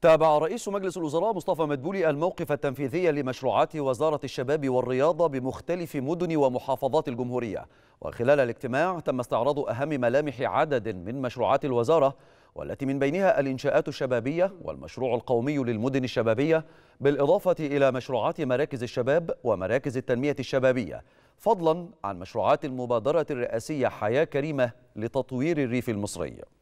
تابع رئيس مجلس الوزراء مصطفى مدبولي الموقف التنفيذي لمشروعات وزارة الشباب والرياضة بمختلف مدن ومحافظات الجمهورية وخلال الاجتماع تم استعراض أهم ملامح عدد من مشروعات الوزارة والتي من بينها الإنشاءات الشبابية والمشروع القومي للمدن الشبابية بالإضافة إلى مشروعات مراكز الشباب ومراكز التنمية الشبابية فضلا عن مشروعات المبادرة الرئاسية حياة كريمة لتطوير الريف المصري